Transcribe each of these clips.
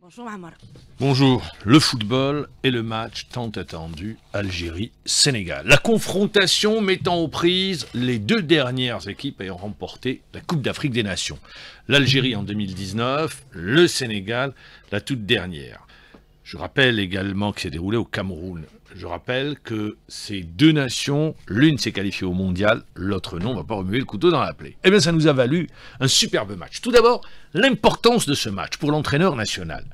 Bonjour Bonjour, le football et le match tant attendu Algérie-Sénégal. La confrontation mettant aux prises les deux dernières équipes ayant remporté la Coupe d'Afrique des Nations. L'Algérie en 2019, le Sénégal la toute dernière. Je rappelle également que c'est déroulé au Cameroun. Je rappelle que ces deux nations, l'une s'est qualifiée au mondial, l'autre non, on va pas remuer le couteau dans la plaie. Eh bien, ça nous a valu un superbe match. Tout d'abord, l'importance de ce match pour l'entraîneur national.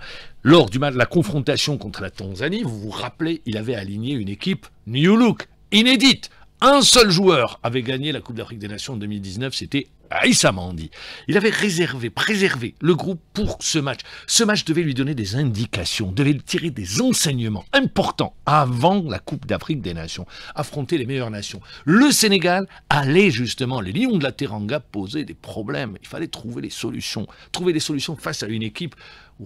Lors du match de la confrontation contre la Tanzanie, vous vous rappelez, il avait aligné une équipe New Look, inédite. Un seul joueur avait gagné la Coupe d'Afrique des Nations en 2019, c'était il Mandi. Il avait réservé, préservé le groupe pour ce match. Ce match devait lui donner des indications, devait lui tirer des enseignements importants avant la Coupe d'Afrique des Nations, affronter les meilleures nations. Le Sénégal allait justement, les Lions de la Teranga posaient des problèmes. Il fallait trouver les solutions, trouver des solutions face à une équipe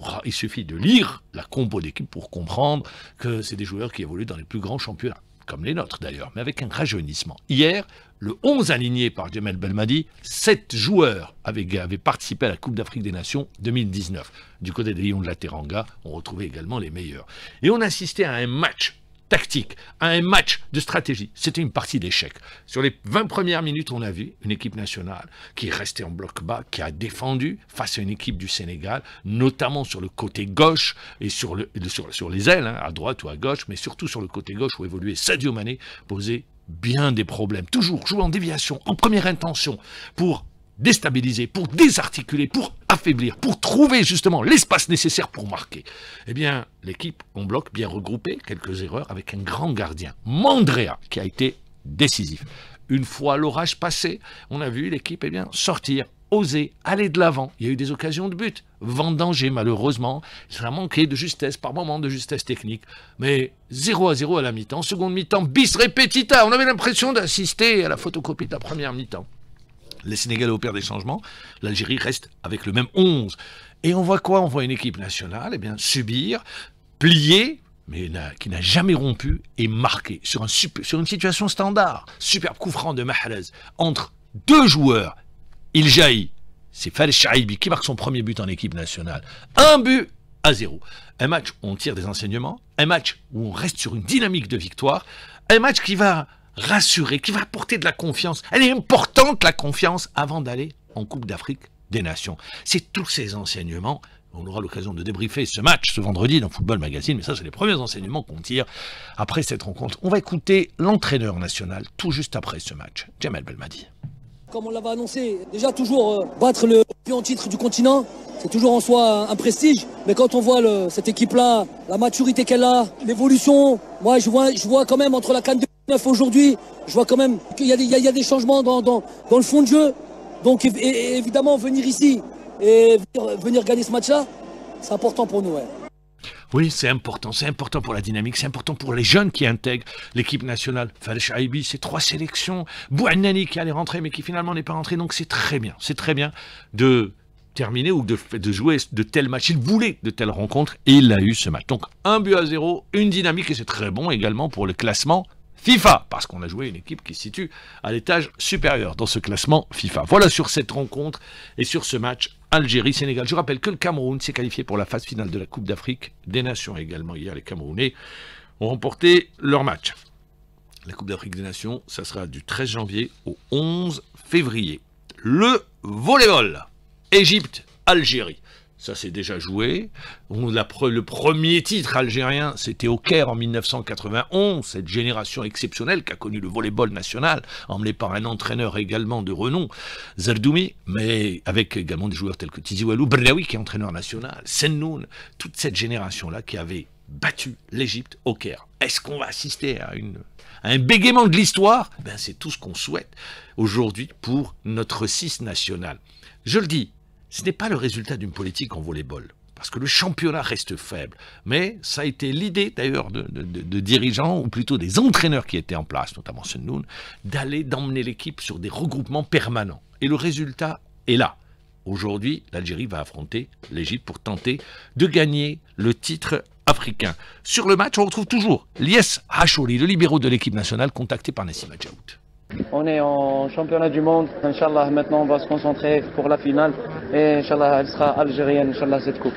ah, il suffit de lire la combo d'équipe pour comprendre que c'est des joueurs qui évoluent dans les plus grands championnats comme les nôtres d'ailleurs, mais avec un rajeunissement. Hier, le 11 aligné par Jamel Belmadi, 7 joueurs avaient, participé à la Coupe d'Afrique des Nations 2019. Du côté des Lions de la Teranga, on retrouvait également les meilleurs. Et on assistait à un match tactique, à un match de stratégie. C'était une partie d'échec. Sur les 20 premières minutes, on a vu une équipe nationale qui est restée en bloc bas, qui a défendu face à une équipe du Sénégal, notamment sur le côté gauche et sur, les ailes, hein, à droite ou à gauche, mais surtout sur le côté gauche où évoluait Sadio Mané, posait bien des problèmes. Toujours jouer en déviation, en première intention, pour déstabiliser, pour désarticuler, pour affaiblir, pour trouver justement l'espace nécessaire pour marquer. Eh bien, l'équipe on bloque, bien regroupé, quelques erreurs avec un grand gardien, Mandrea, qui a été décisif. Une fois l'orage passé, on a vu l'équipe eh bien sortir, oser, aller de l'avant. Il y a eu des occasions de but, vendanger malheureusement, ça a manqué de justesse par moment, de justesse technique. Mais 0 à 0 à la mi-temps, seconde mi-temps, bis repetita, on avait l'impression d'assister à la photocopie de la première mi-temps. Les Sénégalais opèrent des changements. L'Algérie reste avec le même 11. Et on voit quoi On voit une équipe nationale eh bien, subir, plier, mais qui n'a jamais rompu et marqué sur, une situation standard. Superbe coup franc de Mahrez entre deux joueurs. Il jaillit. C'est Fal Shaibi qui marque son premier but en équipe nationale. Un but à zéro. Un match où on tire des enseignements, un match où on reste sur une dynamique de victoire, un match qui va rassurer, qui va apporter de la confiance. Elle est importante, la confiance, avant d'aller en Coupe d'Afrique des Nations. C'est tous ces enseignements. On aura l'occasion de débriefer ce match ce vendredi dans Football Magazine, mais ça, c'est les premiers enseignements qu'on tire après cette rencontre. On va écouter l'entraîneur national tout juste après ce match, Jamel Belmadi. Comme on l'avait annoncé, déjà toujours euh, battre le en titre du continent, c'est toujours en soi un, prestige. Mais quand on voit cette équipe-là, la maturité qu'elle a, l'évolution, moi je vois, je vois quand même entre la canne de Aujourd'hui, je vois quand même qu'il y, a des changements dans, le fond de jeu. Donc évidemment, venir ici et venir, gagner ce match-là, c'est important pour nous. Oui, c'est important, c'est important pour la dynamique, c'est important pour les jeunes qui intègrent l'équipe nationale. Falchaibi, c'est trois sélections. Bouanani qui allait rentrer mais qui finalement n'est pas rentré, donc c'est très bien, c'est très bien de terminer ou de, de, jouer de tels matchs. Il voulait de telles rencontres et il a eu ce match. Donc un but à zéro, une dynamique et c'est très bon également pour le classement FIFA, parce qu'on a joué une équipe qui se situe à l'étage supérieur dans ce classement FIFA. Voilà sur cette rencontre et sur ce match Algérie-Sénégal. Je rappelle que le Cameroun s'est qualifié pour la phase finale de la Coupe d'Afrique des Nations également. Hier, les Camerounais ont remporté leur match. La Coupe d'Afrique des Nations, ça sera du 13 janvier au 11 février. Le volleyball. Égypte, Algérie ça s'est déjà joué. On le premier titre algérien, c'était au Caire en 1991, cette génération exceptionnelle qui a connu le volleyball national, emmenée par un entraîneur également de renom, Zardoumi, mais avec également des joueurs tels que Tizi Walou, qui est entraîneur national, Sennoun, toute cette génération-là qui avait battu l'Égypte au Caire. Est-ce qu'on va assister à, un bégaiement de l'histoire ben, C'est tout ce qu'on souhaite aujourd'hui pour notre 6 national. Je le dis, ce n'est pas le résultat d'une politique en volley-ball, parce que le championnat reste faible. Mais ça a été l'idée d'ailleurs de, dirigeants, ou plutôt des entraîneurs qui étaient en place, notamment Sunloon, d'aller, d'emmener l'équipe sur des regroupements permanents. Et le résultat est là. Aujourd'hui, l'Algérie va affronter l'Égypte pour tenter de gagner le titre africain. Sur le match, on retrouve toujours Lies Hacholi, le libéraux de l'équipe nationale, contacté par Nassim Adjaout. On est en championnat du monde. Inch'Allah, maintenant, on va se concentrer pour la finale. Et Inch'Allah, elle sera algérienne, Inch'Allah, cette coupe.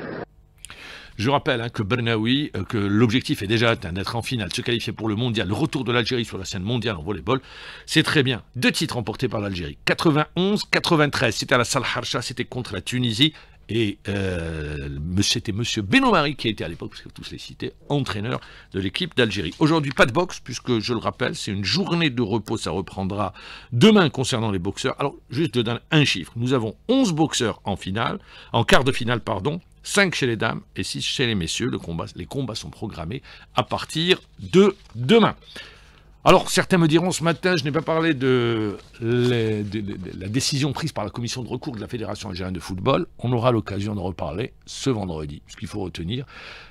Je rappelle hein, que Bernawi, euh, que l'objectif est déjà atteint d'être en finale, se qualifier pour le mondial, le retour de l'Algérie sur la scène mondiale en volleyball, c'est très bien. Deux titres remportés par l'Algérie, 91-93, c'était à la Salle Harsha, c'était contre la Tunisie, et euh, c'était M. Benomari qui était à l'époque, parce que tous les cités, entraîneur de l'équipe d'Algérie. Aujourd'hui, pas de boxe, puisque je le rappelle, c'est une journée de repos, ça reprendra demain concernant les boxeurs. Alors, juste je donne un chiffre. Nous avons 11 boxeurs en finale, en quart de finale, pardon, 5 chez les dames et 6 chez les messieurs. les combats sont programmés à partir de demain. Alors, certains me diront ce matin, je n'ai pas parlé de, la décision prise par la commission de recours de la Fédération algérienne de football. On aura l'occasion de reparler ce vendredi. Ce qu'il faut retenir,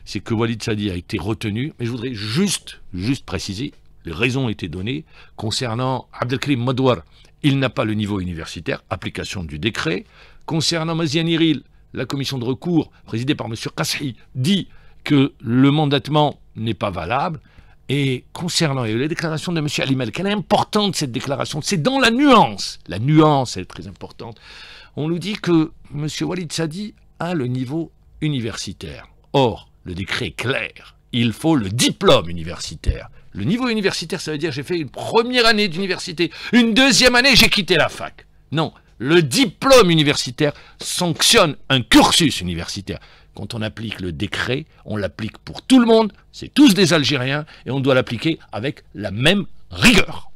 c'est que Walid Sadi a été retenu, mais je voudrais juste, juste préciser, les raisons ont été données concernant Abdelkrim Madouar. Il n'a pas le niveau universitaire, application du décret. Concernant Mazian Iril, la commission de recours, présidée par M. Kassri, dit que le mandatement n'est pas valable. Et concernant les déclarations de M. Alimel, quelle est importante cette déclaration C'est dans la nuance. La nuance, est très importante. On nous dit que M. Walid Sadi a le niveau universitaire. Or, le décret est clair. Il faut le diplôme universitaire. Le niveau universitaire, ça veut dire j'ai fait une première année d'université, une deuxième année, j'ai quitté la fac. Non, le diplôme universitaire sanctionne un cursus universitaire. Quand on applique le décret, on l'applique pour tout le monde, c'est tous des Algériens, et on doit l'appliquer avec la même rigueur.